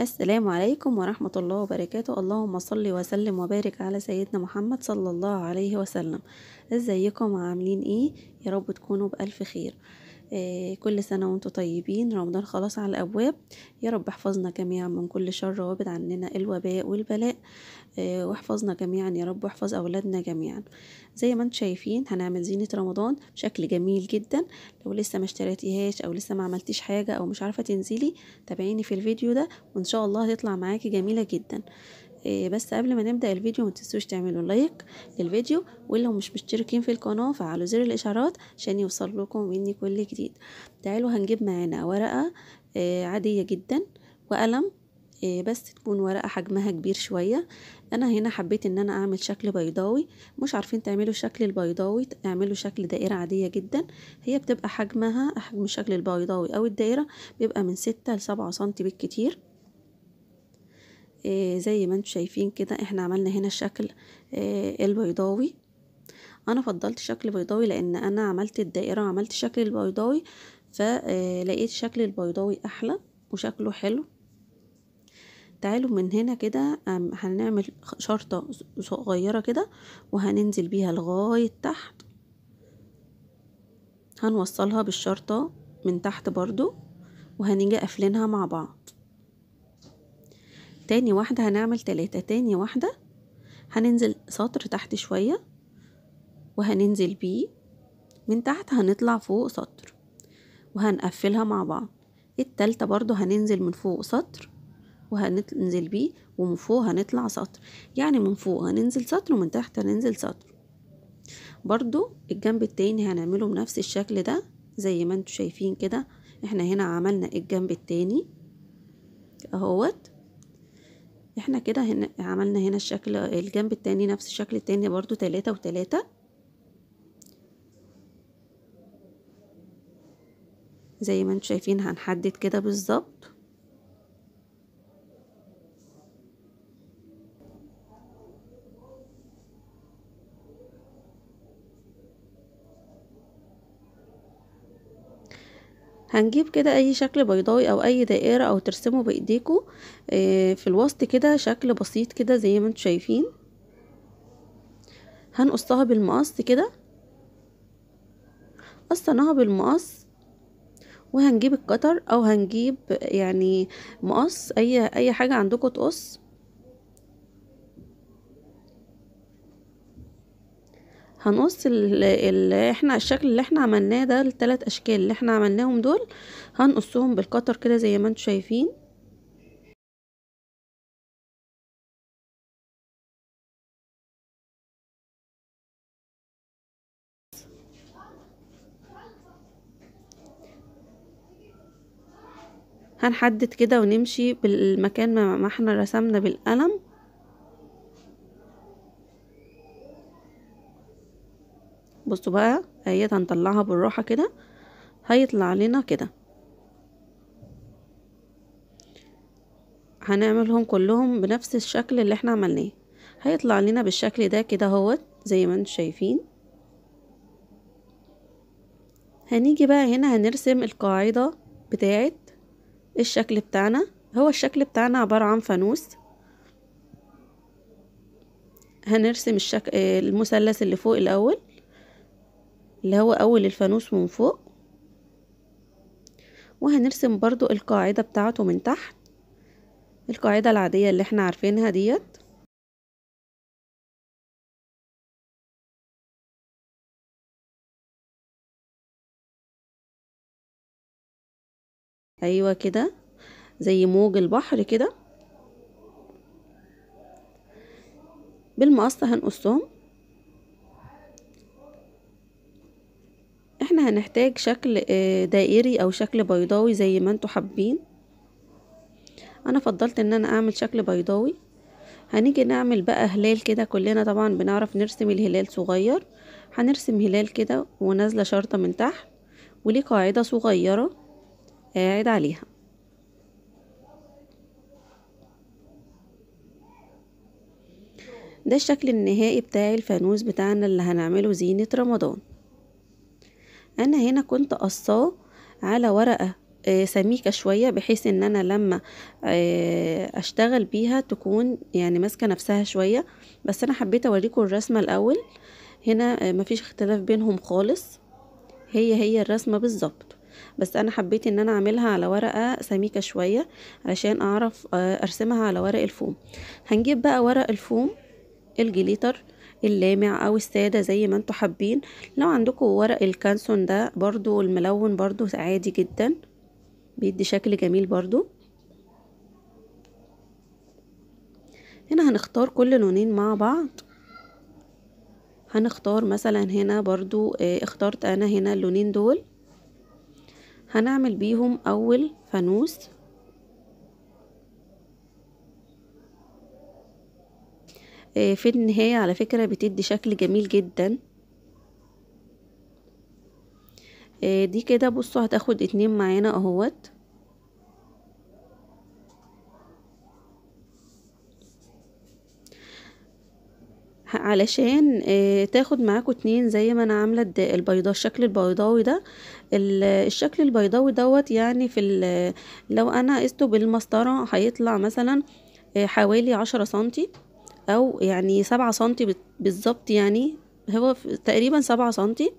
السلام عليكم ورحمة الله وبركاته اللهم صل وسلم وبارك على سيدنا محمد صلى الله عليه وسلم ازيكم عاملين ايه يا رب تكونوا بألف خير آه، كل سنة وانتم طيبين رمضان خلاص على الأبواب يا رب احفظنا جميعا من كل شر وابعد عننا الوباء والبلاء آه، واحفظنا جميعا يا رب واحفظ أولادنا جميعا زي ما انتم شايفين هنعمل زينة رمضان بشكل جميل جدا لو لسه ما اشتريتيهاش أو لسه ما عملتيش حاجة أو مش عارفة تنزلي تابعيني في الفيديو ده وإن شاء الله هتطلع معاكي جميلة جدا إيه، بس قبل ما نبدأ الفيديو ما تنسوش تعملوا لايك للفيديو ولو مش مشتركين في القناة فعلوا زر الإشعارات عشان يوصل لكم مني كل جديد تعالوا هنجيب معانا ورقة إيه، عادية جدا وقلم إيه، بس تكون ورقة حجمها كبير شوية أنا هنا حبيت إن أنا أعمل شكل بيضاوي مش عارفين تعملوا شكل البيضاوي اعملوا شكل دائرة عادية جدا هي بتبقى حجمها حجم الشكل البيضاوي أو الدائرة بيبقى من ستة 7 سنتي بالكتير إيه، زي ما انتم شايفين كده احنا عملنا هنا الشكل إيه، البيضاوي انا فضلت شكل بيضاوي لان انا عملت الدائرة وعملت شكل البيضاوي فلقيت إيه، شكل البيضاوي احلى وشكله حلو تعالوا من هنا كده هنعمل شرطة صغيرة كده وهننزل بيها لغاية تحت هنوصلها بالشرطة من تحت برضو وهنيجي قافلينها مع بعض تاني واحدة هنعمل تلاتة تاني واحدة هننزل سطر تحت شوية وهننزل بيه من تحت هنطلع فوق سطر وهنقفلها مع بعض التالتة برضو هننزل من فوق سطر وهننزل بيه ومن فوق هنطلع سطر يعني من فوق هننزل سطر ومن تحت هننزل سطر برضو الجنب التاني هنعمله بنفس الشكل ده زي ما انتوا شايفين كده احنا هنا عملنا الجنب التاني اهوت احنا كده هنا عملنا هنا الشكل الجنب التاني نفس الشكل التاني برضو تلاتة وتلاتة زي ما انتم شايفين هنحدد كده بالظبط هنجيب كده اي شكل بيضاوي او اي دائرة او ترسمه بايديكوا آه، في الوسط كده شكل بسيط كده زي ما انتم شايفين هنقصها بالمقص كده قصناها بالمقص وهنجيب القطر او هنجيب يعني مقص اي اي حاجة عندكم تقص هنقص ال ال احنا الشكل اللي احنا عملناه ده التلات اشكال اللي احنا عملناهم دول هنقصهم بالقطر كده زي ما انتم شايفين هنحدد كده ونمشي بالمكان ما احنا رسمنا بالقلم بصوا بقى اهيت هنطلعها بالراحه كده هيطلع لنا كده هنعملهم كلهم بنفس الشكل اللي احنا عملناه هيطلع لنا بالشكل ده كده اهوت زي ما انتم شايفين هنيجي بقى هنا هنرسم القاعده بتاعه الشكل بتاعنا هو الشكل بتاعنا عباره عن فانوس هنرسم الشك... المثلث اللي فوق الاول اللي هو اول الفانوس من فوق وهنرسم برضو القاعدة بتاعته من تحت القاعدة العادية اللي احنا عارفينها ديت ايوه كده زي موج البحر كده بالمقص هنقصهم احنا هنحتاج شكل آه، دائري او شكل بيضاوي زي ما انتوا حابين انا فضلت ان انا اعمل شكل بيضاوي هنيجي نعمل بقى هلال كده كلنا طبعا بنعرف نرسم الهلال صغير هنرسم هلال كده ونازله شرطه من تحت وليه قاعده صغيره قاعد عليها ده الشكل النهائي بتاع الفانوس بتاعنا اللي هنعمله زينة رمضان انا هنا كنت قصاه على ورقة آه، سميكة شوية بحيث ان انا لما آه، اشتغل بيها تكون يعني ماسكة نفسها شوية بس انا حبيت اوريكم الرسمة الاول هنا آه، مفيش اختلاف بينهم خالص هي هي الرسمة بالظبط بس انا حبيت ان انا اعملها على ورقة سميكة شوية علشان اعرف ارسمها على ورق الفوم هنجيب بقى ورق الفوم الجليتر اللامع أو السادة زي ما انتوا حابين لو عندكم ورق الكانسون ده برضو الملون برضو عادي جدا بيدي شكل جميل برضو هنا هنختار كل لونين مع بعض هنختار مثلا هنا برضو آه، اخترت انا هنا اللونين دول هنعمل بيهم اول فانوس آه، في النهاية على فكرة بتدي شكل جميل جدا آه، دي كده بصوا هتاخد اتنين معانا اهوت علشان آه، تاخد معاكم اتنين زي ما انا عامله البيضاء الشكل البيضاوي ده الشكل البيضاوي دوت يعني في لو انا قسته بالمسطره هيطلع مثلا حوالي عشرة سنتي او يعني سبعة سنتي بالظبط يعني هو تقريبا سبعة سنتي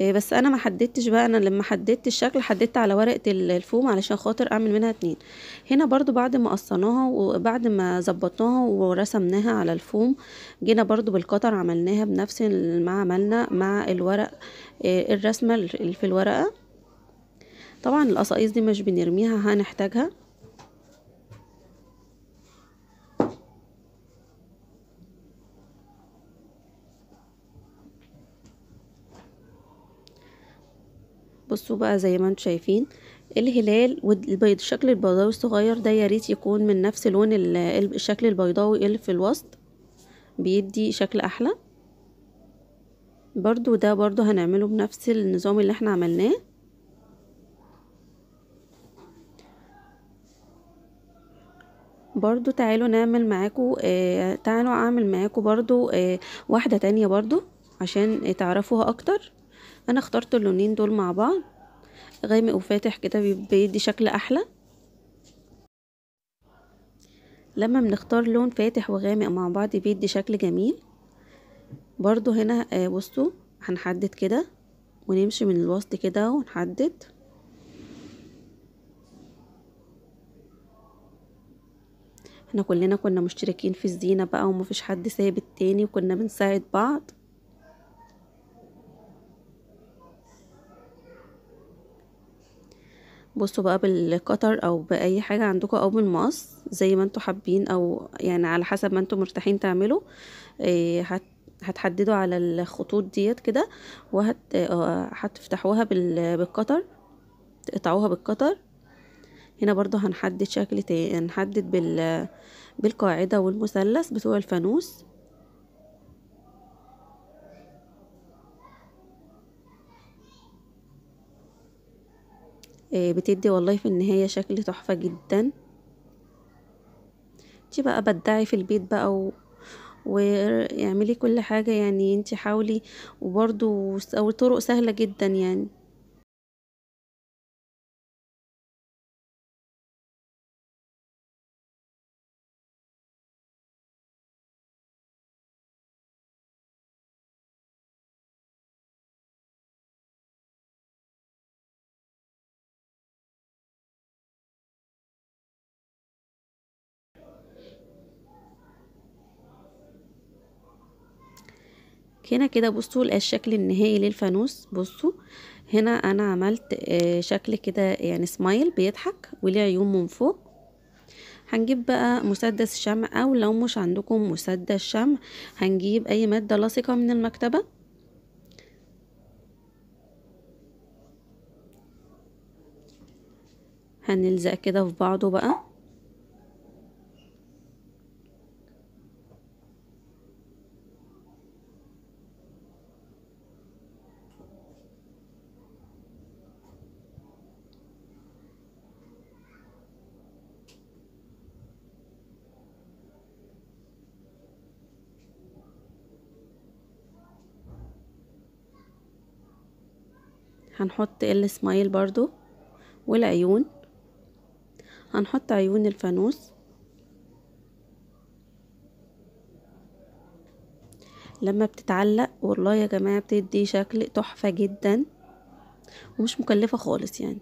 آه، بس انا ما حددتش بقى انا لما حددت الشكل حددت على ورقه الفوم علشان خاطر اعمل منها اتنين هنا برضو بعد ما قصناها وبعد ما ظبطناها ورسمناها على الفوم جينا برضو بالقطر عملناها بنفس ما عملنا مع الورق آه، الرسمه في الورقه طبعا القصايص دي مش بنرميها هنحتاجها بصوا بقى زي ما انتم شايفين الهلال والبيض الشكل البيضاوي الصغير ده يا ريت يكون من نفس لون الشكل البيضاوي اللي في الوسط بيدي شكل احلى برضو ده برضو هنعمله بنفس النظام اللي احنا عملناه برضو تعالوا نعمل معاكو آه تعالوا اعمل معاكو برضو آه واحدة تانية برضو عشان تعرفوها اكتر انا اخترت اللونين دول مع بعض غامق وفاتح كده بيدي شكل احلى لما بنختار لون فاتح وغامق مع بعض بيدي شكل جميل برضو هنا آه، بصوا هنحدد كده ونمشي من الوسط كده ونحدد احنا كلنا كنا مشتركين في الزينة بقى ومفيش حد ثابت تاني وكنا بنساعد بعض بصوا بقى بالقطر او باي حاجه عندكم او بالمقص زي ما انتوا حابين او يعني على حسب ما انتوا مرتاحين تعملوا إيه هت هتحددوا على الخطوط ديت كده وهت آه، هتفتحوها بالقطر تقطعوها بالقطر هنا برضو هنحدد شكل تاني هنحدد بال بالقاعدة والمثلث بتوع الفانوس آه، بتدي والله في النهاية شكل تحفة جدا انت بقى بدعي في البيت بقى و... واعملي كل حاجة يعني انت حاولي وبرضو طرق سهلة جدا يعني هنا كده بصوا الشكل النهائي للفانوس بصوا هنا انا عملت آه، شكل كده يعني سمايل بيضحك وليه عيون من فوق هنجيب بقى مسدس شمع او لو مش عندكم مسدس شمع هنجيب اي مادة لاصقة من المكتبة هنلزق كده في بعضه بقى هنحط السمايل برضو والعيون هنحط عيون الفانوس لما بتتعلق والله يا جماعة بتدي شكل تحفة جدا ومش مكلفة خالص يعني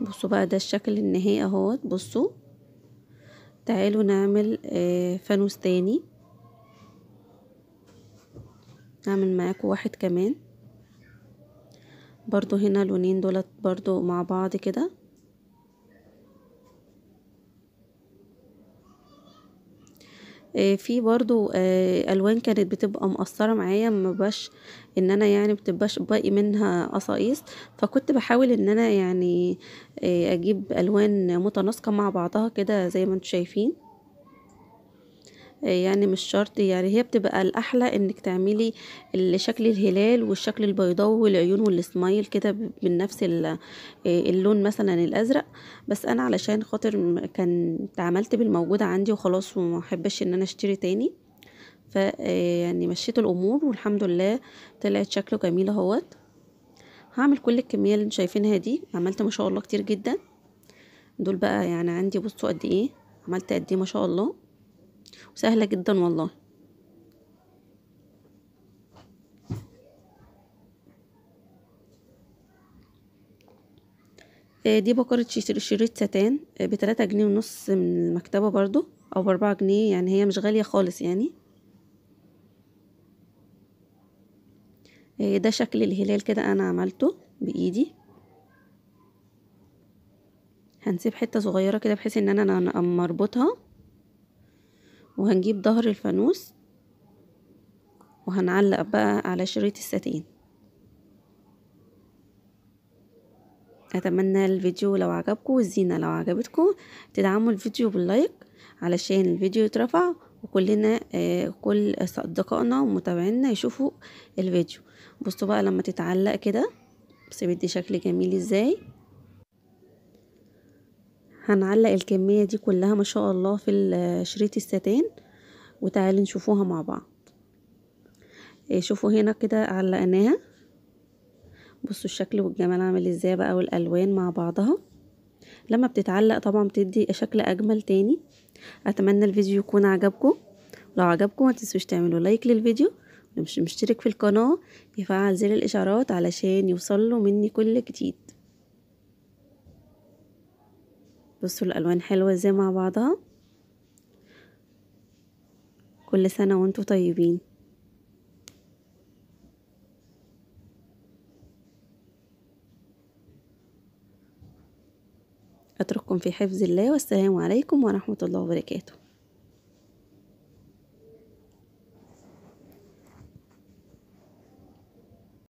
بصوا بقى ده الشكل النهائي اهوت بصوا تعالوا نعمل آه، فانوس تاني نعمل معاكم واحد كمان برضو هنا لونين دولت برضو مع بعض كده آه، في برضو آه، الوان كانت بتبقى مقصره معايا مبقاش ان انا يعني بتبقاش باقي منها قصايص فكنت بحاول ان انا يعني آه، اجيب الوان متناسقه مع بعضها كده زي ما انتم شايفين يعني مش شرط يعني هي بتبقى الأحلى انك تعملي شكل الهلال والشكل البيضاوي والعيون والسمايل كده من نفس آه، اللون مثلا الأزرق بس أنا علشان خاطر كان تعاملت بالموجود عندي وخلاص ومحبش ان أنا اشتري تاني ف آه، يعني مشيت الأمور والحمد لله طلعت شكله جميل اهوت هعمل كل الكمية اللي شايفينها دي عملت ما شاء الله كتير جدا دول بقى يعني عندي بصوا قد ايه عملت قد ايه ما شاء الله سهلة جدا والله آه، دي بكرة شريط ستان آه، بتلاتة جنيه ونص من المكتبة برضو أو بأربعة جنيه يعني هي مش غالية خالص يعني آه، ده شكل الهلال كده أنا عملته بإيدي هنسيب حتة صغيرة كده بحيث إن أنا اربطها وهنجيب ظهر الفانوس وهنعلق بقى على شريط الساتين اتمنى الفيديو لو عجبكم والزينة لو عجبتكم تدعموا الفيديو باللايك علشان الفيديو يترفع وكلنا آه كل اصدقائنا ومتابعينا يشوفوا الفيديو بصوا بقى لما تتعلق كده بصي بدي شكل جميل ازاي هنعلق الكمية دي كلها ما شاء الله في شريط الستان وتعالوا نشوفوها مع بعض إيه، شوفوا هنا كده علقناها بصوا الشكل والجمال عامل ازاي بقى والالوان مع بعضها لما بتتعلق طبعا بتدي شكل اجمل تاني اتمنى الفيديو يكون عجبكم لو عجبكم ما تنسوش تعملوا لايك للفيديو مش مشترك في القناة يفعل زر الإشعارات علشان يوصلوا مني كل جديد بصوا الالوان حلوه ازاي مع بعضها كل سنه وانتم طيبين اترككم في حفظ الله والسلام عليكم ورحمه الله وبركاته